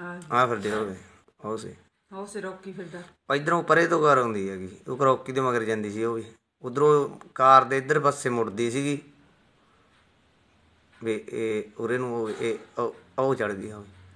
ਆ ਫਿਰ ਦੇ ਹੋਵੇ ਉਹ ਸੀ ਉਹ ਸੀ ਰੋਕੀ ਫਿਰਦਾ ਇਧਰੋਂ ਪਰੇ ਤੋਂ ਕਾਰ ਆਉਂਦੀ ਹੈਗੀ ਉਹ ਕਰੋਕੀ ਦੇ ਮਗਰ ਜਾਂਦੀ ਸੀ ਉਹ ਵੀ ਉਧਰੋਂ ਕਾਰ ਦੇ ਇੱਧਰ ਬੱਸੇ ਮੁੜਦੀ ਸੀਗੀ ਵੀ ਇਹ ਉਰੇ ਨੂੰ ਉਹ- ਇਹ ਉਹ- ਉਹ ਚੜ ਗਈ ਹੋਵੇ